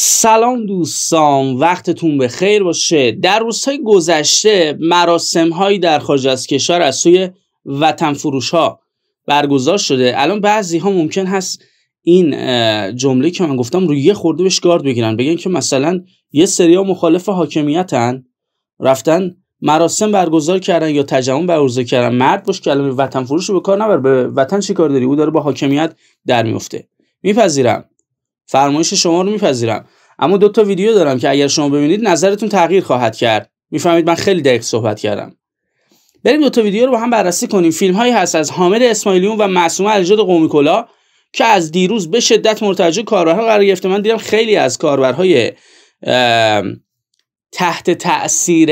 سلام دوستان وقتتون به خیر باشه در روزهای گذشته مراسم هایی در خارج از کشور از سوی وطن فروش ها برگزار شده الان بعضی ها ممکن هست این جمله که من گفتم روی یه خورده بهش گارد بگیرن بگن که مثلا یه ها مخالف حاکمیتن رفتن مراسم برگزار کردن یا تجمع برگزار کردن مرد باش الان وطن فروش رو به کار نبر به وطن چی کار داری او داره با حاکمیت در میفته میپذیرم فرمایش شما رو میپذیرم اما دو تا ویدیو دارم که اگر شما ببینید نظرتون تغییر خواهد کرد میفهمید من خیلی دقیق صحبت کردم بریم دو تا ویدیو رو با هم بررسی کنیم فیلم هایی هست از حامد اسماعیلیون و معصومه الجاد قومی کلا که از دیروز به شدت مرتجع کاربرها قرار گرفته من دیدم خیلی از کاربرهای تحت تاثیر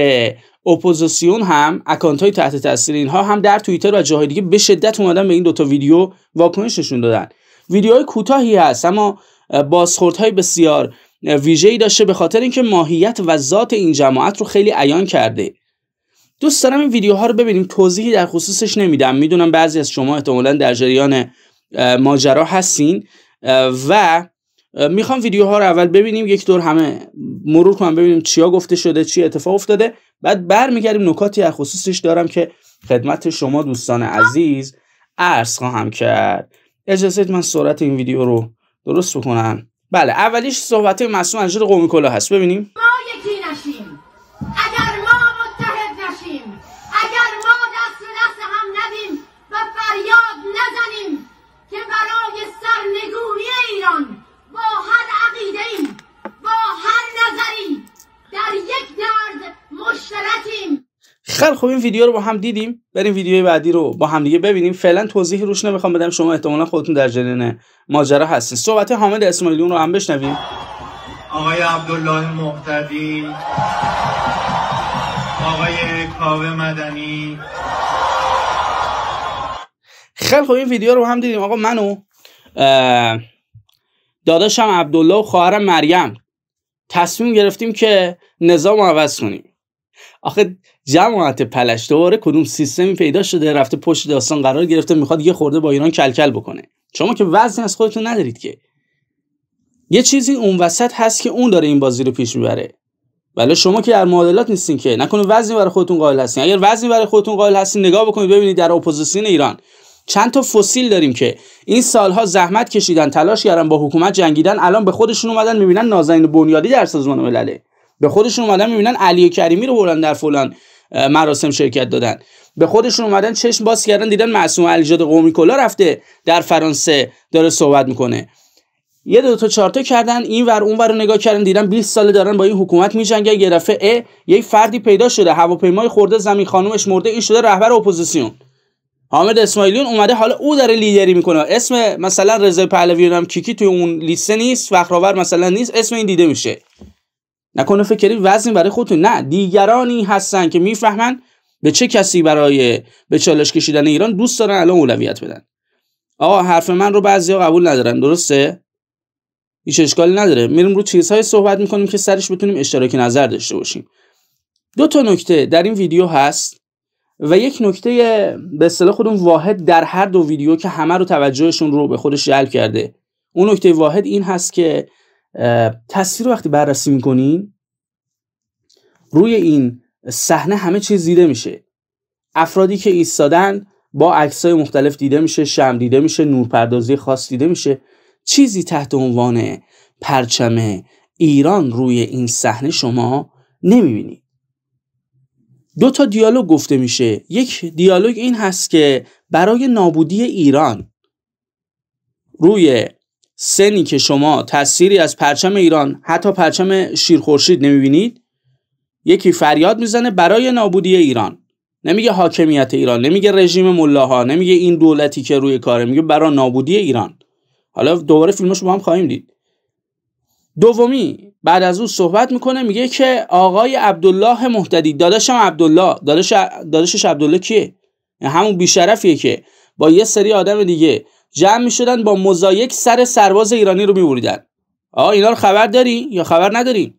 اپوزیسیون هم اکانت های تحت تاثیر اینها هم در توییتر و جاهای دیگه به شدت اومدن به این دوتا ویدیو واکنش دادن ویدیوهای کوتاهی هست اما های بسیار ای داشته به خاطر اینکه ماهیت و ذات این جماعت رو خیلی ایان کرده دوست دارم این ویدیوها رو ببینیم توضیحی در خصوصش نمیدم میدونم بعضی از شما احتمالا در جریان ماجرا هستین و میخوام ویدیوها رو اول ببینیم یک دور همه مرور کنم ببینیم چیا گفته شده چی اتفاق افتاده بعد برمیگردیم نکاتی در خصوصش دارم که خدمت شما دوستان عزیز عرض خواهم کرد اجازه من سرعت این ویدیو رو درست بکنن بله اولیش صحبت مسئول انجیر قوم کلا هست ببینیم ما یکی نشیم اگر ما متحد نشیم اگر ما دست دست هم ندیم و فریاد نزنیم که برای سرنگونی ایران با هر عقیده ای با هر نظری در یک درد مشترکیم خیلی خوب این ویدیو رو با هم دیدیم بریم ویدیوی بعدی رو با هم دیگه ببینیم فعلا توضیح روش نمیخوام بدم شما احتمالا خودتون در جریان ماجرا هستین صحبت حامد اسماعیلیون رو هم بشنویم آقای عبدالله مقتدی آقای کاوه مدنی خیلی خوب این ویدیو رو با هم دیدیم آقا منو داداشم عبدالله و خواهرم مریم تصمیم گرفتیم که نظام عوض کنیم آخه جماعت پلش دوباره کدوم سیستمی پیدا شده رفته پشت داستان قرار گرفته میخواد یه خورده با ایران کلکل بکنه شما که وزن از خودتون ندارید که یه چیزی اون وسط هست که اون داره این بازی رو پیش میبره ولی شما که در معادلات نیستین که نکنه وزنی برای خودتون قائل هستین اگر وزنی برای خودتون قائل هستین نگاه بکنید ببینید در اپوزیسیون ایران چند تا فسیل داریم که این سالها زحمت کشیدن تلاش کردن با حکومت جنگیدن الان به خودشون اومدن میبینن نازنین بنیادی در سازمان ملله به خودشون اومدن میبینن علی کریمی رو بردن در فلان مراسم شرکت دادن به خودشون اومدن چشم باز کردن دیدن معصوم علیزاده قومی کلا رفته در فرانسه داره صحبت میکنه یه دو تا چارتا کردن این ور اون ور رو نگاه کردن دیدن 20 ساله دارن با این حکومت میجنگن یه دفعه یه فردی پیدا شده هواپیمای خورده زمین خانومش مرده این شده رهبر اپوزیسیون حامد اسماعیلیون اومده حالا او داره لیدری میکنه اسم مثلا رضا پهلوی هم کیکی توی اون لیست نیست فخرآور مثلا نیست اسم این دیده میشه نکنه فکر وزنی برای خودتون نه دیگرانی هستن که میفهمن به چه کسی برای به چالش کشیدن ایران دوست دارن الان اولویت بدن آقا حرف من رو بعضیا قبول ندارن درسته هیچ اشکالی نداره میریم رو چیزهای صحبت میکنیم که سرش بتونیم اشتراک نظر داشته باشیم دو تا نکته در این ویدیو هست و یک نکته به اصطلاح خودم واحد در هر دو ویدیو که همه رو توجهشون رو به خودش جلب کرده اون نکته واحد این هست که تصویر رو وقتی بررسی میکنین روی این صحنه همه چیز دیده میشه افرادی که ایستادن با عکسای مختلف دیده میشه شم دیده میشه نورپردازی خاص دیده میشه چیزی تحت عنوان پرچم ایران روی این صحنه شما نمیبینید دو تا دیالوگ گفته میشه یک دیالوگ این هست که برای نابودی ایران روی سنی که شما تأثیری از پرچم ایران حتی پرچم شیرخورشید نمیبینید یکی فریاد میزنه برای نابودی ایران نمیگه حاکمیت ایران نمیگه رژیم ملاها نمیگه این دولتی که روی کاره میگه برای نابودی ایران حالا دوباره فیلمش با هم خواهیم دید دومی بعد از اون صحبت میکنه میگه که آقای عبدالله محتدی داداشم عبدالله داداش داداشش عبدالله کیه یعنی همون بیشرفیه که با یه سری آدم دیگه جمع می شدن با مزایک سر سرباز ایرانی رو میبریدن آقا اینا رو خبر داری یا خبر نداری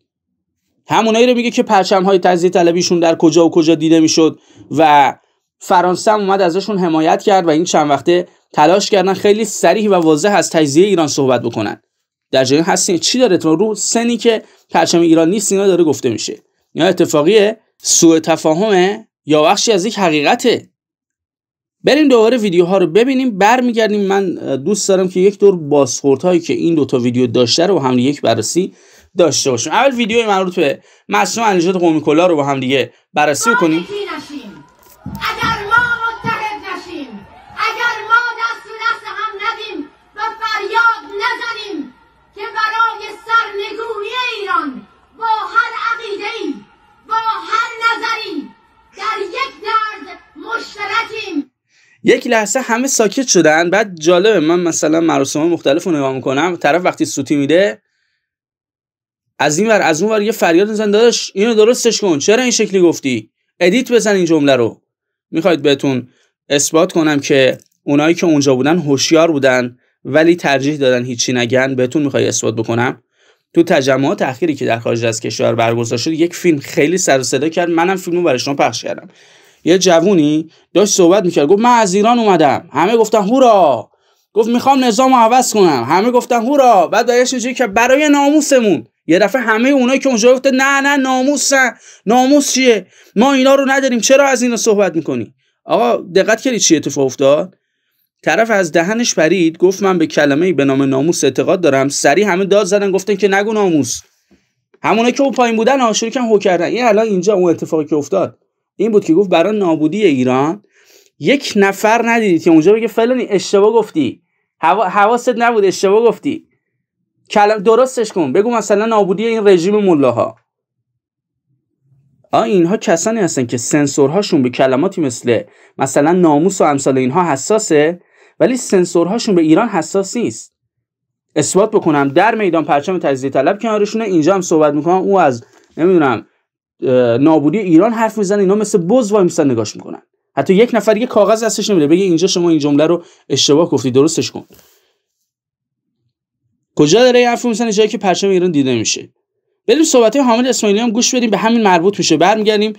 همونایی رو میگه که پرچم های تجزیه طلبیشون در کجا و کجا دیده میشد و فرانسه هم اومد ازشون حمایت کرد و این چند وقته تلاش کردن خیلی سریح و واضح از تجزیه ایران صحبت بکنن در جایی هستین چی داره تو رو سنی که پرچم ایران نیست اینا داره گفته میشه یا اتفاقیه سوء تفاهمه یا بخشی از یک حقیقته بریم دوباره ویدیوها رو ببینیم برمیگردیم من دوست دارم که یک دور بازخورد هایی که این دوتا ویدیو داشته رو با هم یک بررسی داشته باشیم اول ویدیوی مربوط به مصنوع انجاد قومی کلا رو با هم دیگه بررسی کنیم اگر اگر ما دست هم ندیم فریاد که برای ایران یک لحظه همه ساکت شدن بعد جالبه من مثلا مراسم مختلف رو نگاه میکنم طرف وقتی سوتی میده از این ور از اون ور یه فریاد میزن داداش اینو درستش کن چرا این شکلی گفتی ادیت بزن این جمله رو میخواید بهتون اثبات کنم که اونایی که اونجا بودن هوشیار بودن ولی ترجیح دادن هیچی نگن بهتون میخوای اثبات بکنم تو تجمعات اخیری که در خارج از کشور برگزار شد یک فیلم خیلی سر صدا کرد منم فیلمو برای شما پخش کردم یه جوونی داشت صحبت میکرد گفت من از ایران اومدم همه گفتن هورا گفت میخوام نظام عوض کنم همه گفتن هورا بعد برایش اینجوری که برای ناموسمون یه دفعه همه اونایی که اونجا گفته نه نه ناموسن ناموس چیه ما اینا رو نداریم چرا از اینو صحبت میکنی آقا دقت کردی چی اتفاق افتاد طرف از دهنش پرید گفت من به کلمه ای به نام ناموس اعتقاد دارم سری همه داد زدن گفتن که نگو ناموس همونایی که اون پایین بودن ها هو کردن این الان اینجا اون اتفاقی که افتاد این بود که گفت برای نابودی ایران یک نفر ندیدید که اونجا بگه فلانی اشتباه گفتی هوا حواست نبود اشتباه گفتی کلم درستش کن بگو مثلا نابودی این رژیم ملاها آ اینها کسانی هستن که سنسورهاشون به کلماتی مثل مثلا ناموس و امثال اینها حساسه ولی سنسورهاشون به ایران حساس نیست اثبات بکنم در میدان پرچم تجزیه طلب کنارشونه اینجا هم صحبت میکنم او از نمیدونم نابودی ایران حرف میزنه اینا مثل بز وای میسن نگاش میکنن حتی یک نفر یه کاغذ دستش نمیده بگه اینجا شما این جمله رو اشتباه گفتی درستش کن کجا داره حرف میزنه جایی که پرچم ایران دیده میشه بریم صحبت های حامد اسماعیلی هم گوش بدیم به همین مربوط میشه برمیگردیم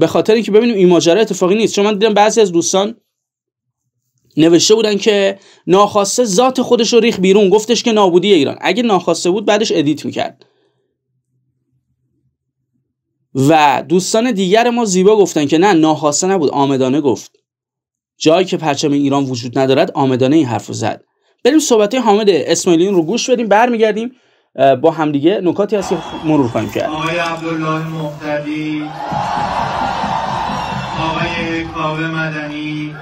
به خاطر اینکه ببینیم این ماجرا اتفاقی نیست چون من دیدم بعضی از دوستان نوشته بودن که ناخواسته ذات خودش رو ریخ بیرون گفتش که نابودی ایران اگه ناخواسته بود بعدش ادیت میکرد و دوستان دیگر ما زیبا گفتن که نه ناخواسته نبود آمدانه گفت جایی که پرچم ایران وجود ندارد آمدانه این حرف رو زد بریم صحبت حامد اسماعیلیون رو گوش بدیم برمیگردیم با همدیگه نکاتی هست که مرور خواهیم کرد آقای عبدالله آقای مدنی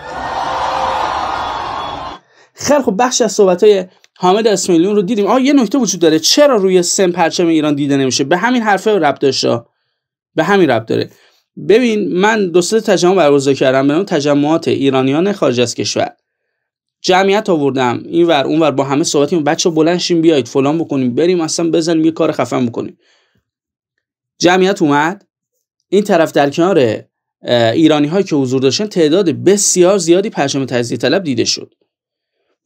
خیلی خب بخش از صحبت های حامد اسماعیلیون رو دیدیم آه یه نکته وجود داره چرا روی سم پرچم ایران دیده نمیشه به همین حرفه ربط داشته به همین رابطه داره ببین من دو سه تجمع برگزار کردم به تجمعات ایرانیان خارج از کشور جمعیت آوردم اون ور با همه صحبتیم بچه بلند بیایید فلان بکنیم بریم اصلا بزنیم یه کار خفن بکنیم جمعیت اومد این طرف در کنار ایرانی هایی که حضور داشتن تعداد بسیار زیادی پرچم تجزیه طلب دیده شد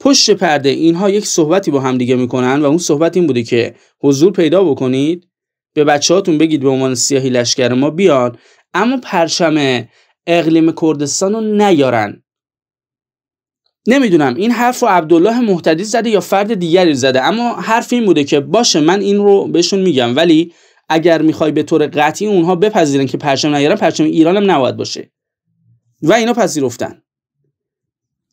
پشت پرده اینها یک صحبتی با هم دیگه میکنن و اون صحبت این بوده که حضور پیدا بکنید به بچه هاتون بگید به عنوان سیاهی لشکر ما بیان اما پرچم اقلیم کردستان رو نیارن نمیدونم این حرف رو عبدالله محتدی زده یا فرد دیگری زده اما حرف این بوده که باشه من این رو بهشون میگم ولی اگر میخوای به طور قطعی اونها بپذیرن که پرچم نیارن پرچم ایران هم نباید باشه و اینا پذیرفتن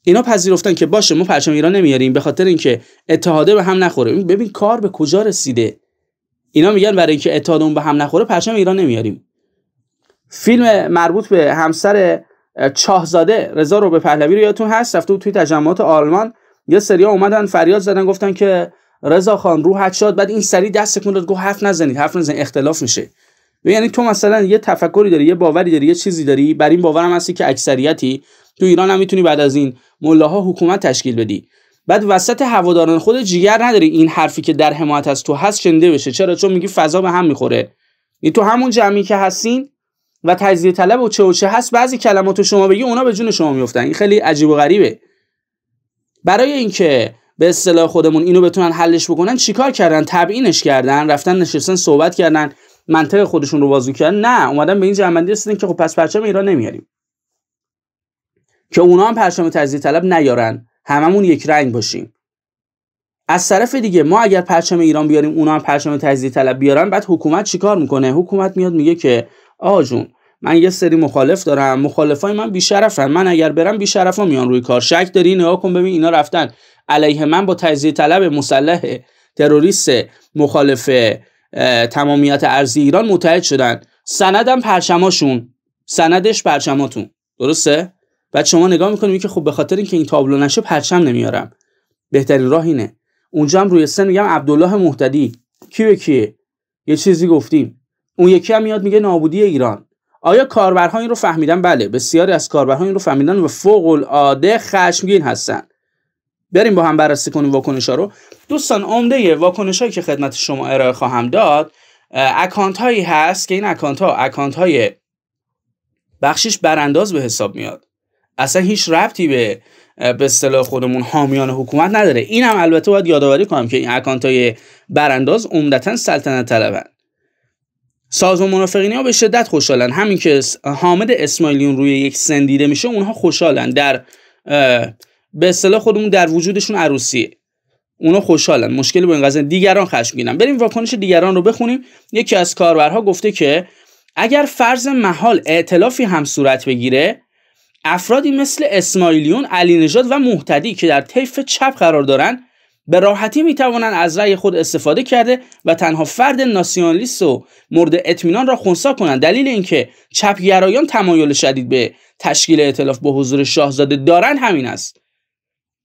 اینا پذیرفتن که باشه ما پرچم ایران نمیاریم به خاطر اینکه اتحاده به هم نخوره ببین کار به کجا رسیده اینا میگن برای اینکه اتحادمون به هم نخوره پرچم ایران نمیاریم فیلم مربوط به همسر چاهزاده رضا رو به پهلوی رو یادتون هست رفته بود توی تجمعات آلمان یه سریا اومدن فریاد زدن گفتن که رضا خان روحت شاد بعد این سری دست تکون داد گفت حرف نزنید حرف نزنید اختلاف میشه یعنی تو مثلا یه تفکری داری یه باوری داری یه چیزی داری بر این باورم هستی که اکثریتی تو ایران هم میتونی بعد از این ملاها حکومت تشکیل بدی بعد وسط هواداران خود جیگر نداری این حرفی که در حمایت از تو هست شنده بشه چرا چون میگی فضا به هم میخوره این یعنی تو همون جمعی که هستین و تجزیه طلب و چه و چه هست بعضی کلماتو شما بگی اونا به جون شما میفتن این خیلی عجیب و غریبه برای اینکه به اصطلاح خودمون اینو بتونن حلش بکنن چیکار کردن تبیینش کردن رفتن نشستن صحبت کردن منطق خودشون رو بازو کردن نه اومدن به این جنبندی رسیدن که خب پس پرچم ایران نمیاریم که اونا هم پرچم تجزیه طلب نیارن هممون یک رنگ باشیم از طرف دیگه ما اگر پرچم ایران بیاریم اونا هم پرچم تجزیه طلب بیارن بعد حکومت چیکار میکنه حکومت میاد میگه که آقا من یه سری مخالف دارم مخالفای من شرفن من اگر برم شرفا میان روی کار شک داری نگاه کن ببین اینا رفتن علیه من با تجزیه طلب مسلح تروریست مخالف تمامیت ارزی ایران متحد شدن سندم پرچماشون سندش پرچماتون درسته بعد شما نگاه میکنیم که خب به خاطر اینکه این تابلو نشه پرچم نمیارم بهترین راه اینه اونجا هم روی سن میگم عبدالله محتدی. کی به کیه یه چیزی گفتیم اون یکی هم میاد میگه نابودی ایران آیا کاربرها این رو فهمیدن بله بسیاری از کاربرها این رو فهمیدن و فوق العاده خشمگین هستن بریم با هم بررسی کنیم واکنش ها رو دوستان عمده واکنش هایی که خدمت شما ارائه خواهم داد اکانت هایی هست که این اکانت اکانت های بخشش برانداز به حساب میاد اصلا هیچ ربطی به به اصطلاح خودمون حامیان حکومت نداره این هم البته باید یادآوری کنم که این اکانت های برانداز عمدتا سلطنت طلبن سازمان منافقین ها به شدت خوشحالن همین که حامد اسماعیلیون روی یک سن میشه اونها خوشحالن در به اصطلاح خودمون در وجودشون عروسیه اونا خوشحالن مشکلی با این قضیه دیگران میگیرن بریم واکنش دیگران رو بخونیم یکی از کاربرها گفته که اگر فرض محال اعتلافی هم صورت بگیره افرادی مثل اسماعیلیون، علی نجاد و محتدی که در طیف چپ قرار دارند به راحتی می توانند از رأی خود استفاده کرده و تنها فرد ناسیونالیست و مورد اطمینان را خونسا کنند دلیل اینکه گرایان تمایل شدید به تشکیل اطلاف با حضور شاهزاده دارند همین است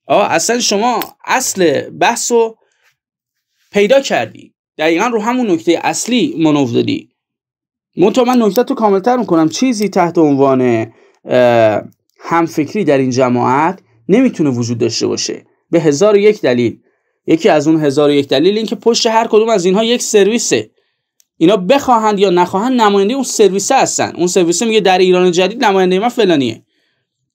آه اصلا شما اصل بحث رو پیدا کردی دقیقا رو همون نکته اصلی منوف دادی من نکته تو کاملتر میکنم چیزی تحت عنوان همفکری در این جماعت نمیتونه وجود داشته باشه به هزار و یک دلیل یکی از اون هزار و یک دلیل این که پشت هر کدوم از اینها یک سرویسه اینا بخواهند یا نخواهند نماینده اون سرویس هستن اون سرویس میگه در ایران جدید نماینده من فلانیه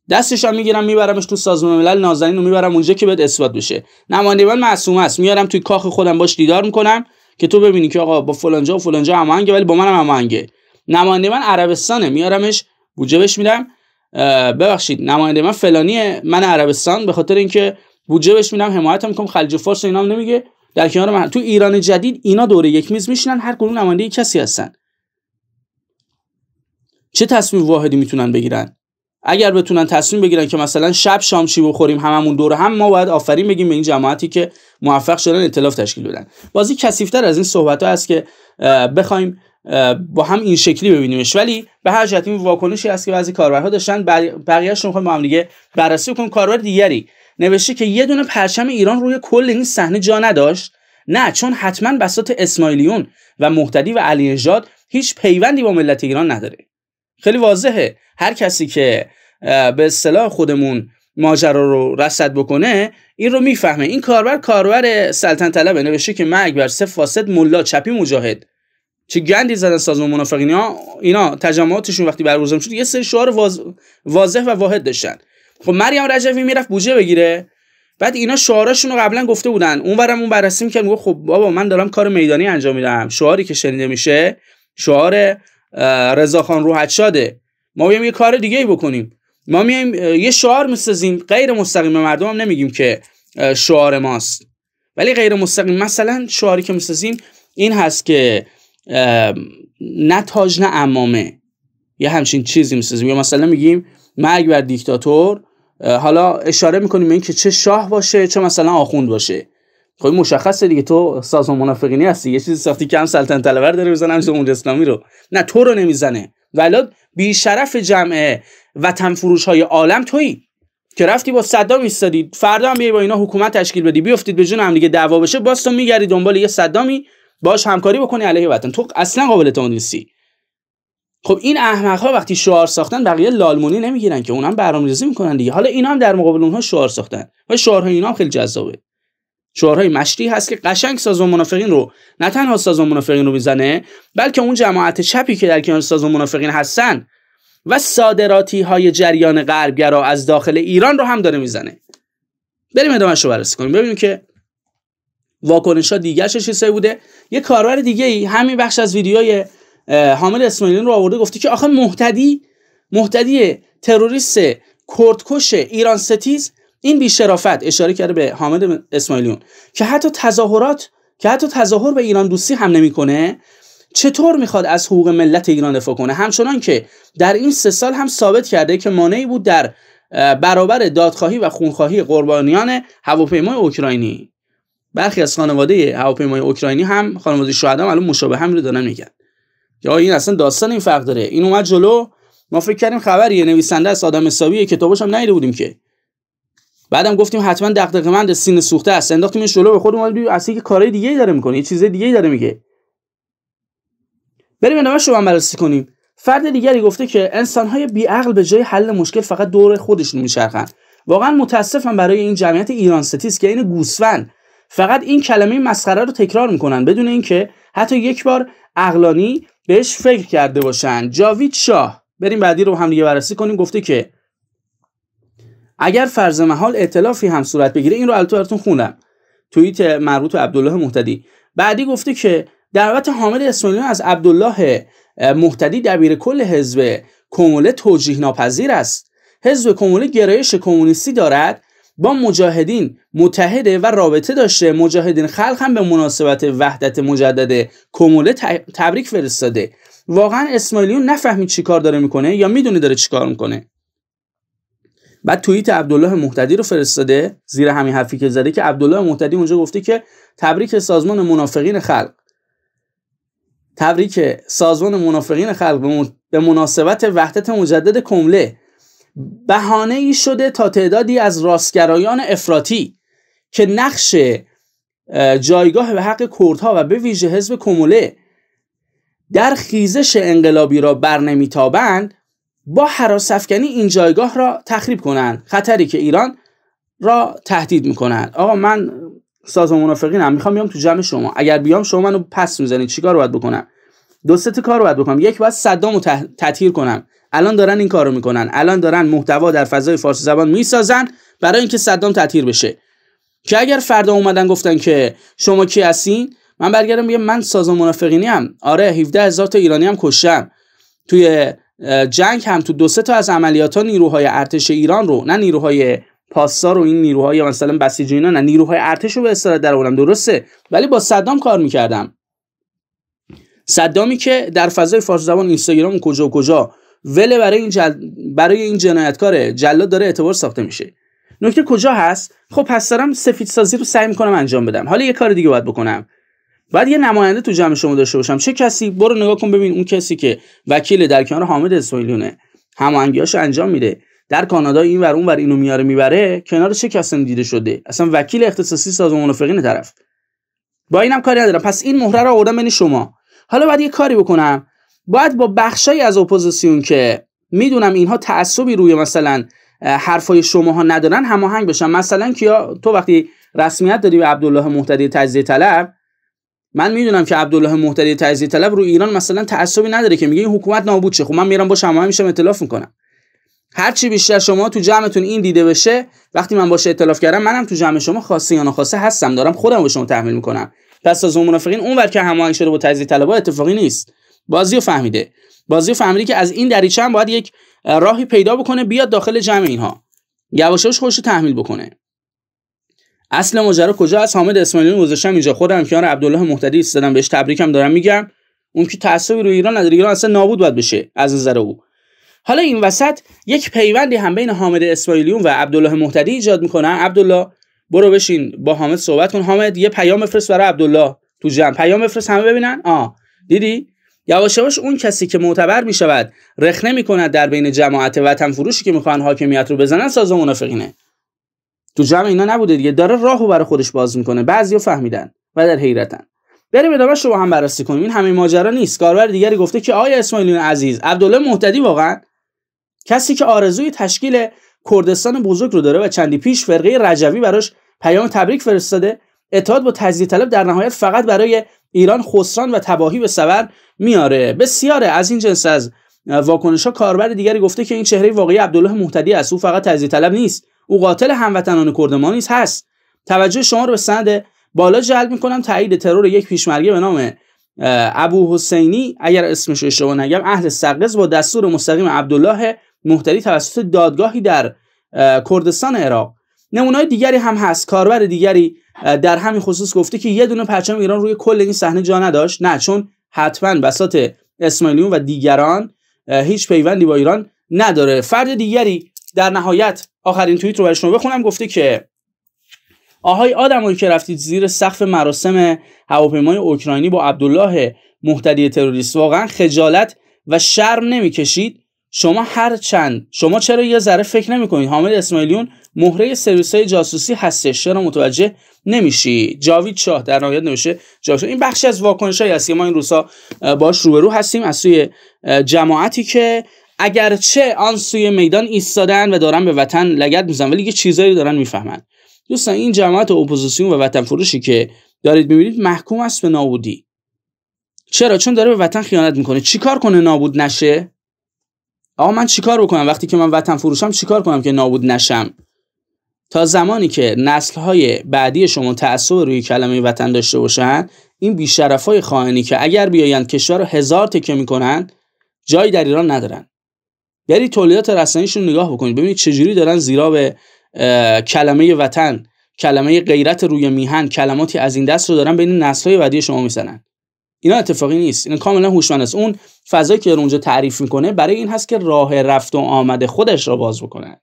دستش هم میگیرم میبرمش تو سازمان ملل نازنین رو میبرم اونجا که بهت اثبات بشه نماینده من معصوم است میارم توی کاخ خودم باش دیدار میکنم که تو ببینی که آقا با فلانجا و فلانجا هماهنگه ولی با منم هماهنگه نماینده من عربستانه میارمش بودجه بهش میدم ببخشید نماینده من فلانی من عربستان به خاطر اینکه بودجه بهش میدم حمایت میکنم خلیج فارس اینا هم نمیگه در کنار تو ایران جدید اینا دوره یک میز میشینن هر کدوم نماینده کسی هستن چه تصمیم واحدی میتونن بگیرن اگر بتونن تصمیم بگیرن که مثلا شب شام چی بخوریم هممون دوره هم ما باید آفرین بگیم به این جماعتی که موفق شدن اطلاف تشکیل بدن بازی کثیفتر از این صحبت ها است که بخوایم با هم این شکلی ببینیمش ولی به هر جهت این واکنشی هست که بعضی کاربرها داشتن بقیه‌اش رو می‌خوام با هم دیگه بررسی کنیم کاربر دیگری نوشته که یه دونه پرچم ایران روی کل این صحنه جا نداشت نه چون حتما بساط اسماعیلیون و محتدی و علی هیچ پیوندی با ملت ایران نداره خیلی واضحه هر کسی که به اصطلاح خودمون ماجرا رو رصد بکنه این رو میفهمه این کاربر کاربر سلطنت طلبه نوشته که مرگ اکبر سه ملا چپی مجاهد چه گندی زدن سازمان منافقین ها اینا تجمعاتشون وقتی برگزار شد یه سری شعار واز... واضح و واحد داشتن خب مریم رجوی میرفت بوجه بگیره بعد اینا شعاراشون رو قبلا گفته بودن اونورم اون بررسی میکرد میگه خب بابا من دارم کار میدانی انجام میدم شعاری که شنیده میشه شعار رضاخان روحتشاده ما میایم یه کار دیگه ای بکنیم ما میایم یه شعار میسازیم غیر مستقیم مردم هم نمیگیم که شعار ماست ولی غیر مستقیم مثلا شعاری که میسازیم این هست که نه تاج نه امامه یه همچین چیزی میسازیم یا مثلا میگیم مرگ بر دیکتاتور حالا اشاره میکنیم این که چه شاه باشه چه مثلا آخوند باشه خب مشخصه دیگه تو سازمان منافقینی هستی یه چیزی ساختی که هم سلطنت طلبر داره میزنه هم جمهوری رو نه تو رو نمیزنه ولاد بیشرف جمعه وطن فروش های عالم تویی که رفتی با صدام ایستادی فردا هم بیای با اینا حکومت تشکیل بدی بیافتید به جون هم دیگه دعوا بشه باز تو میگردی دنبال یه صدامی باش همکاری بکنی علیه وطن تو اصلا قابل تعامل نیستی خب این احمق ها وقتی شعار ساختن بقیه لالمونی نمیگیرن که اونم برنامه‌ریزی میکنن دیگه حالا اینا هم در مقابل اونها شعار ساختن و شعارهای اینا هم خیلی جذابه شعارهای مشتی هست که قشنگ سازمان منافقین رو نه تنها سازمان منافقین رو میزنه بلکه اون جماعت چپی که در کنار سازمان منافقین هستن و صادراتی های جریان غربگرا از داخل ایران رو هم داره میزنه بریم ادامهش رو بررسی کنیم ببینیم که واکنش ها دیگه چه بوده یه کاربر دیگه ای همین بخش از ویدیوهای حامد اسماعیلین رو آورده گفته که آخه محتدی محتدی تروریست کردکش ایران ستیز این بیشرافت اشاره کرده به حامد اسماعیلیون که حتی تظاهرات که حتی تظاهر به ایران دوستی هم نمیکنه چطور میخواد از حقوق ملت ایران دفاع کنه همچنان که در این سه سال هم ثابت کرده که مانعی بود در برابر دادخواهی و خونخواهی قربانیان هواپیمای اوکراینی برخی از خانواده هواپیمای اوکراینی هم خانواده شهدا الان مشابه هم رو دارن میگن یا این اصلا داستان این فرق داره این اومد جلو ما فکر کردیم خبریه نویسنده از آدم حسابیه کتابش هم نیده بودیم که بعدم گفتیم حتما دغدغه مند سینه سوخته است این شلو به خود اومد اصلا که کارهای دیگه داره میکنه یه چیز دیگه ای داره میگه بریم نامش رو بررسی کنیم فرد دیگری گفته که بی عقل به جای حل مشکل فقط دور خودشون میچرخن واقعا متاسفم برای این جمعیت ایران ستیز که این گوسفند فقط این کلمه مسخره رو تکرار میکنن بدون اینکه حتی یک بار اقلانی بهش فکر کرده باشن جاوید شاه بریم بعدی رو هم دیگه بررسی کنیم گفته که اگر فرض محال اطلافی هم صورت بگیره این رو البته براتون خوندم توییت مربوط به عبدالله محتدی بعدی گفته که دعوت حامد اسماعیلی از عبدالله محتدی دبیر کل حزب کموله توجیه ناپذیر است حزب کموله گرایش کمونیستی دارد با مجاهدین متحده و رابطه داشته مجاهدین خلق هم به مناسبت وحدت مجدد کموله تبریک فرستاده واقعا اسماعیلیون نفهمید چی کار داره میکنه یا میدونه داره چی کار میکنه بعد توییت عبدالله محتدی رو فرستاده زیر همین حرفی که زده که عبدالله محتدی اونجا گفته که تبریک سازمان منافقین خلق تبریک سازمان منافقین خلق به مناسبت وحدت مجدد کمله بهانه ای شده تا تعدادی از راستگرایان افراطی که نقش جایگاه به حق کردها و به ویژه حزب کموله در خیزش انقلابی را نمیتابند با حراسفکنی این جایگاه را تخریب کنند خطری که ایران را تهدید میکنند آقا من سازمان منافقینم میخوام بیام تو جمع شما اگر بیام شما منو پس میزنید چیکار باید بکنم دو سه کار باید بکنم یک باید صدام رو تطهیر کنم الان دارن این کارو میکنن الان دارن محتوا در فضای فارسی زبان میسازن برای اینکه صدام تطهیر بشه که اگر فردا اومدن گفتن که شما کی هستین من برگردم میگم من سازمان منافقینی هم آره 17 هزار تا ایرانی هم کشتم توی جنگ هم تو دو سه تا از عملیات ها نیروهای ارتش ایران رو نه نیروهای پاسدار و این نیروهای مثلا بسیج اینا نه نیروهای ارتش رو به استراد در آوردم درسته ولی با صدام کار میکردم صدامی که در فضای فارسی زبان اینستاگرام کجا کجا ول برای این جل... برای این جنایتکار جلاد داره اعتبار ساخته میشه نکته کجا هست خب پس دارم سفید سازی رو سعی میکنم انجام بدم حالا یه کار دیگه باید بکنم بعد یه نماینده تو جمع شما داشته باشم چه کسی برو نگاه کن ببین اون کسی که وکیل در کنار حامد اسماعیلیونه هماهنگیاشو انجام میده در کانادا این ور اون ور اینو میاره میبره کنار چه کسی دیده شده اصلا وکیل اختصاصی سازمان منافقین طرف با اینم کاری ندارم پس این مهره رو آوردم بین شما حالا باید یه کاری بکنم باید با های از اپوزیسیون که میدونم اینها تعصبی روی مثلا حرفای شماها ندارن هماهنگ بشن مثلا که تو وقتی رسمیت دادی به عبدالله محتدی تجزیه طلب من میدونم که عبدالله محتدی تجزیه طلب رو ایران مثلا تعصبی نداره که میگه این حکومت نابود شه خب من میرم با شما میشم اطلاف میکنم هر چی بیشتر شما تو جمعتون این دیده بشه وقتی من باشه اطلاف کردم منم تو جمع شما خاصی یا خاصه هستم دارم خودم به شما تحمیل میکنم پس از اون منافقین ور که هماهنگ شده با تجزیه طلبها اتفاقی نیست بازی رو فهمیده بازی رو فهمیده که از این دریچه هم باید یک راهی پیدا بکنه بیاد داخل جمع اینها یواشاش خوش تحمیل بکنه اصل ماجرا کجا از حامد اسماعیلی گذاشتم اینجا خودم کنار عبدالله مهتدی زدم بهش تبریکم دارم میگم اون که تعصبی رو ایران نداره ایران اصلا نابود باید بشه از نظر او حالا این وسط یک پیوندی هم بین حامد اسماعیلیون و عبدالله مهتدی ایجاد میکنن عبدالله برو بشین با حامد صحبت کن حامد یه پیام بفرست برای عبدالله تو جمع پیام بفرست همه ببینن آ دیدی یواش یواش اون کسی که معتبر می شود رخنه می کند در بین جماعت وطن فروشی که میخوان حاکمیت رو بزنن ساز منافقینه تو جمع اینا نبوده دیگه داره و برای خودش باز میکنه بعضیا فهمیدن و در حیرتن بریم ادامه رو با هم بررسی کنیم این همه ماجرا نیست کارور دیگری گفته که آیا اسماعیلیون عزیز عبدالله محتدی واقعا کسی که آرزوی تشکیل کردستان بزرگ رو داره و چندی پیش فرقه رجوی براش پیام تبریک فرستاده اتحاد با تجزیه طلب در نهایت فقط برای ایران خسران و تباهی به سبر میاره بسیار از این جنس از واکنش ها کاربر دیگری گفته که این چهره واقعی عبدالله محتدی است او فقط تزیه طلب نیست او قاتل هموطنان کرد ما نیز هست توجه شما رو به سند بالا جلب میکنم تایید ترور یک پیشمرگه به نام ابو حسینی اگر اسمش رو اشتباه نگم اهل سقز با دستور مستقیم عبدالله محتدی توسط دادگاهی در کردستان عراق نمونای دیگری هم هست کاربر دیگری در همین خصوص گفته که یه دونه پرچم ایران روی کل این صحنه جا نداشت نه چون حتما بسات اسماعیلیون و دیگران هیچ پیوندی با ایران نداره فرد دیگری در نهایت آخرین توییت رو شما بخونم گفته که آهای آدمایی که رفتید زیر سقف مراسم هواپیمای اوکراینی با عبدالله محتدی تروریست واقعا خجالت و شرم نمیکشید شما هر چند شما چرا یه ذره فکر نمیکنید حامد اسماعیلیون مهره سرویس های جاسوسی هستش چرا متوجه نمیشی جاوید شاه در نهایت نمیشه جاوید این بخشی از واکنش هایی هست که ما این روسا باش روبرو هستیم از سوی جماعتی که اگرچه آن سوی میدان ایستادن و دارن به وطن لگد میزن ولی یه چیزایی دارن میفهمن دوستان این جماعت اپوزیسیون و وطن فروشی که دارید میبینید محکوم است به نابودی چرا چون داره به وطن خیانت میکنه چیکار کنه نابود نشه آقا من چیکار بکنم وقتی که من وطن فروشم چیکار کنم که نابود نشم تا زمانی که نسل های بعدی شما تأثیر روی کلمه وطن داشته باشند این بیشرف های خائنی که اگر بیایند کشور رو هزار تکه میکنن جایی در ایران ندارن یعنی تولیدات رسانیشون نگاه بکنید ببینید چجوری دارن زیرا به کلمه وطن کلمه غیرت روی میهن کلماتی از این دست رو دارن بین های بعدی شما میزنن اینا اتفاقی نیست این کاملا هوشمند است اون فضایی که اونجا تعریف میکنه برای این هست که راه رفت و آمد خودش را باز بکنه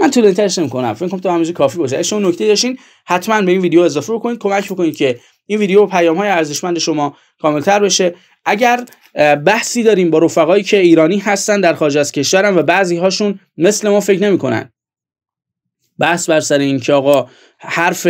من طول نمی کنم فکر کنم تو کافی باشه شما نکته داشتین حتما به این ویدیو اضافه کنید کمک بکنید که این ویدیو پیام های ارزشمند شما کامل تر بشه اگر بحثی داریم با رفقایی که ایرانی هستن در خارج از کشورم و بعضی هاشون مثل ما فکر کنن بحث بر سر این که آقا حرف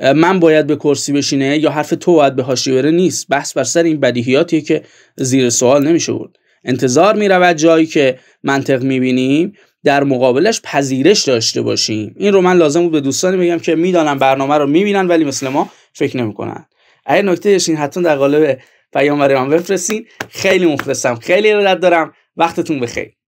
من باید به کرسی بشینه یا حرف تو باید به هاشی بره نیست بحث بر سر این بدیهیاتیه که زیر سوال نمیشه بود انتظار رود جایی که منطق بینیم. در مقابلش پذیرش داشته باشیم این رو من لازم بود به دوستانی بگم که میدانن برنامه رو میبینن ولی مثل ما فکر نمیکنن اگر نکته داشتین حتما در قالب پیام برای من بفرستین خیلی مخلصم خیلی ارادت دارم وقتتون بخیر